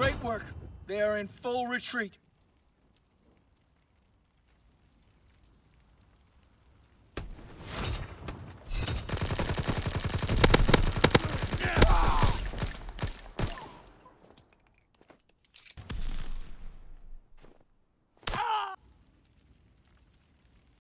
Great work. They are in full retreat.